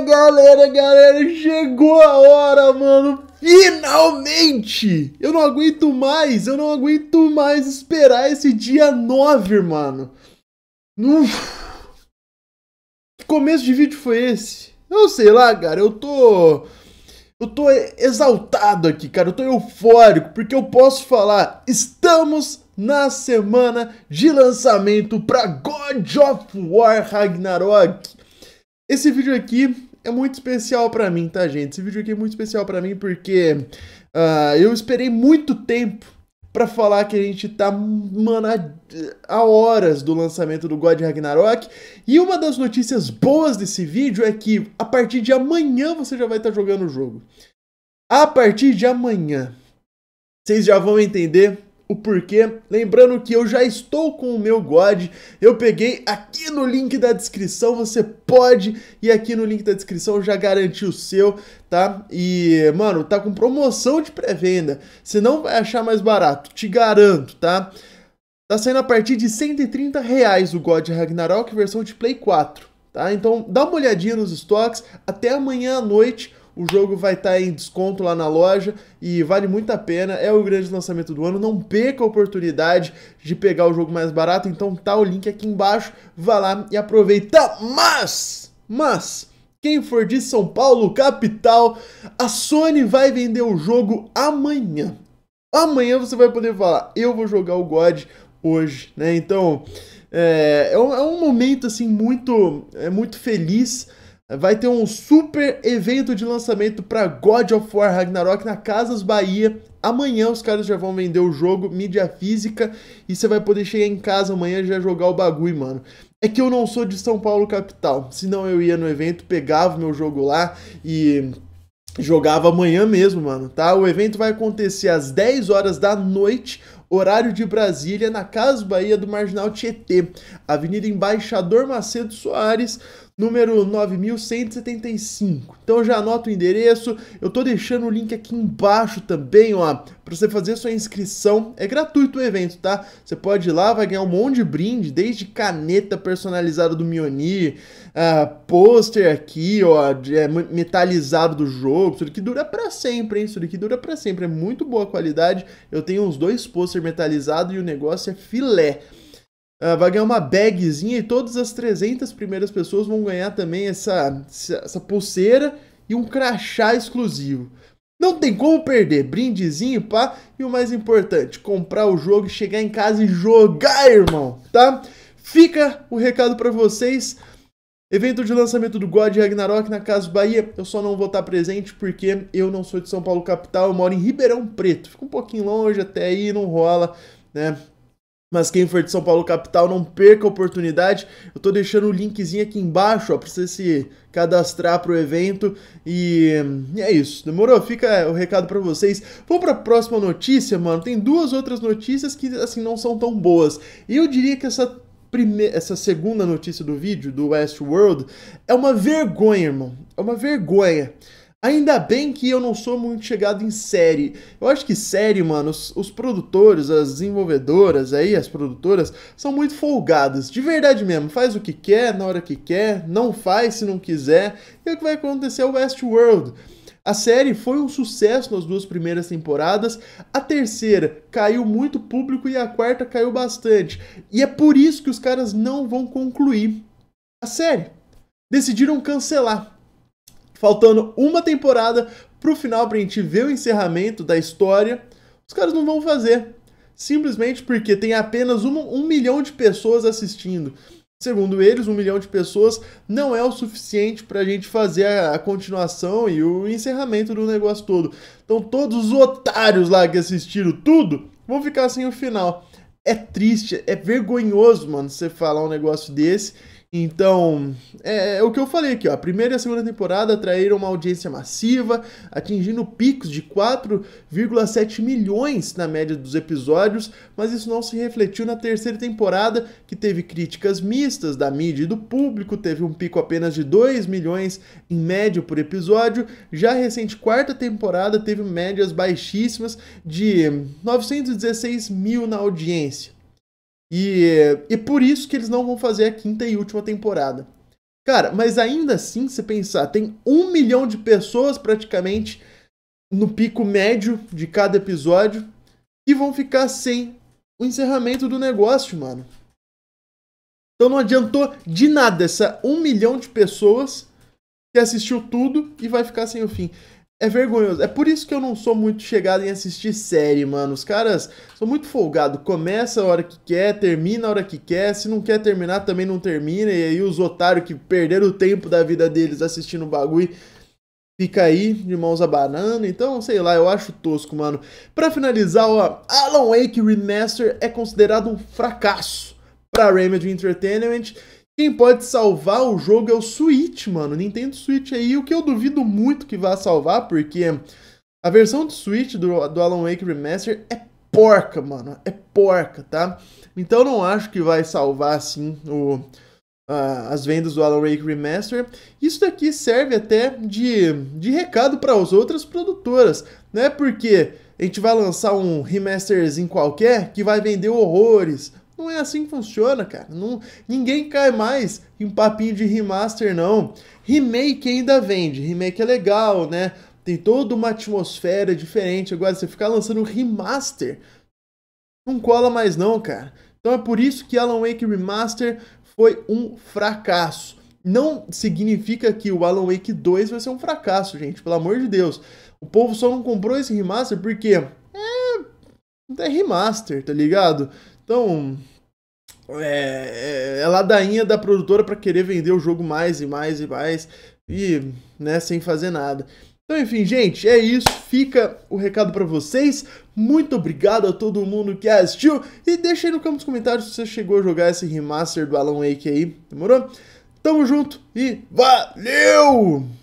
galera, galera, chegou a hora, mano. Finalmente! Eu não aguento mais, eu não aguento mais esperar esse dia 9, mano. Não... Que começo de vídeo foi esse? Eu sei lá, cara, eu tô... Eu tô exaltado aqui, cara, eu tô eufórico, porque eu posso falar, estamos na semana de lançamento para God of War Ragnarok. Esse vídeo aqui é muito especial para mim, tá, gente? Esse vídeo aqui é muito especial para mim porque uh, eu esperei muito tempo para falar que a gente tá, mano, a, a horas do lançamento do God Ragnarok. E uma das notícias boas desse vídeo é que a partir de amanhã você já vai estar tá jogando o jogo. A partir de amanhã. Vocês já vão entender o porquê. Lembrando que eu já estou com o meu God, eu peguei aqui no link da descrição, você pode e aqui no link da descrição já garanti o seu, tá? E, mano, tá com promoção de pré-venda, você não vai achar mais barato, te garanto, tá? Tá saindo a partir de 130 reais o God Ragnarok versão de Play 4, tá? Então dá uma olhadinha nos estoques, até amanhã à noite o jogo vai estar tá em desconto lá na loja e vale muito a pena. É o grande lançamento do ano. Não perca a oportunidade de pegar o jogo mais barato. Então tá o link aqui embaixo. Vá lá e aproveita. Mas, mas, quem for de São Paulo, capital, a Sony vai vender o jogo amanhã. Amanhã você vai poder falar, eu vou jogar o God hoje, né? Então, é, é, um, é um momento, assim, muito, é muito feliz vai ter um super evento de lançamento para God of War Ragnarok na Casas Bahia. Amanhã os caras já vão vender o jogo, mídia física, e você vai poder chegar em casa amanhã e já jogar o bagulho, mano. É que eu não sou de São Paulo capital, senão eu ia no evento, pegava meu jogo lá e jogava amanhã mesmo, mano, tá? O evento vai acontecer às 10 horas da noite, horário de Brasília, na Casa Bahia do Marginal Tietê, Avenida Embaixador Macedo Soares, número 9175. Então já anota o endereço, eu tô deixando o link aqui embaixo também, ó, para você fazer sua inscrição. É gratuito o evento, tá? Você pode ir lá, vai ganhar um monte de brinde, desde caneta personalizada do Mioni, uh, pôster aqui, ó, de, é, metalizado do jogo, isso aqui dura para sempre, hein? Isso aqui dura para sempre, é muito boa qualidade. Eu tenho uns dois pôster metalizados e o negócio é filé. Uh, vai ganhar uma bagzinha e todas as 300 primeiras pessoas vão ganhar também essa, essa pulseira e um crachá exclusivo. Não tem como perder, brindezinho, pá, e o mais importante, comprar o jogo e chegar em casa e jogar, irmão, tá? Fica o recado para vocês. Evento de lançamento do God Ragnarok na Casa Bahia, eu só não vou estar presente porque eu não sou de São Paulo capital, eu moro em Ribeirão Preto, fica um pouquinho longe até aí, não rola, né? Mas quem for de São Paulo capital, não perca a oportunidade. Eu tô deixando o linkzinho aqui embaixo, ó, pra você se cadastrar pro evento. E, e é isso. Demorou? Fica o recado para vocês. Vamos pra próxima notícia, mano. Tem duas outras notícias que, assim, não são tão boas. E eu diria que essa Primeira, essa segunda notícia do vídeo, do Westworld, é uma vergonha, irmão. É uma vergonha. Ainda bem que eu não sou muito chegado em série. Eu acho que série, mano, os, os, produtores, as desenvolvedoras aí, as produtoras, são muito folgadas. De verdade mesmo, faz o que quer, na hora que quer, não faz se não quiser. E é o que vai acontecer é o Westworld. A série foi um sucesso nas duas primeiras temporadas, a terceira caiu muito público e a quarta caiu bastante. E é por isso que os caras não vão concluir a série. Decidiram cancelar faltando uma temporada pro final pra gente ver o encerramento da história, os caras não vão fazer. Simplesmente porque tem apenas uma, um milhão de pessoas assistindo. Segundo eles, um milhão de pessoas não é o suficiente para a gente fazer a, a, continuação e o encerramento do negócio todo. Então, todos os otários lá que assistiram tudo vão ficar sem o final. É triste, é vergonhoso, mano, você falar um negócio desse então, é, é, o que eu falei aqui, ó. A primeira e a segunda temporada atraíram uma audiência massiva, atingindo picos de 4,7 milhões na média dos episódios, mas isso não se refletiu na terceira temporada, que teve críticas mistas da mídia e do público, teve um pico apenas de 2 milhões em média por episódio. Já a recente quarta temporada teve médias baixíssimas de 916 mil na audiência. E, e por isso que eles não vão fazer a quinta e última temporada. Cara, mas ainda assim, se pensar, tem um milhão de pessoas praticamente no pico médio de cada episódio que vão ficar sem o encerramento do negócio, mano. Então não adiantou de nada essa um milhão de pessoas que assistiu tudo e vai ficar sem o fim. É vergonhoso. É por isso que eu não sou muito chegado em assistir série, mano. Os caras são muito folgados. Começa a hora que quer, termina a hora que quer. Se não quer terminar, também não termina. E aí os otários que perderam o tempo da vida deles assistindo o bagulho fica aí de mãos abanando. Então, sei lá, eu acho tosco, mano. Para finalizar, ó, Alan Wake Remaster é considerado um fracasso para Remedy Entertainment quem pode salvar o jogo é o Switch, mano. Nintendo Switch aí, o que eu duvido muito que vá salvar, porque a versão do Switch do, do Alan Wake Remaster é porca, mano. É porca, tá? Então não acho que vai salvar, assim, o, uh, as vendas do Alan Wake Remaster. Isso daqui serve até de, de recado para as outras produtoras. Não é porque a gente vai lançar um remasterzinho qualquer que vai vender horrores, não é assim que funciona, cara. Não, ninguém cai mais em papinho de remaster, não. Remake ainda vende, remake é legal, né? Tem toda uma atmosfera diferente. Agora, você ficar lançando remaster, não cola mais, não, cara. Então é por isso que Alan Wake Remaster foi um fracasso. Não significa que o Alan Wake 2 vai ser um fracasso, gente, pelo amor de Deus. O povo só não comprou esse remaster porque é, é remaster, tá ligado? Então, é, é, é ladainha da produtora para querer vender o jogo mais e mais e mais e né, sem fazer nada. Então, enfim, gente, é isso. Fica o recado para vocês. Muito obrigado a todo mundo que assistiu. E deixa aí no campo dos comentários se você chegou a jogar esse remaster do Alan Wake aí. Demorou? Tamo junto e valeu!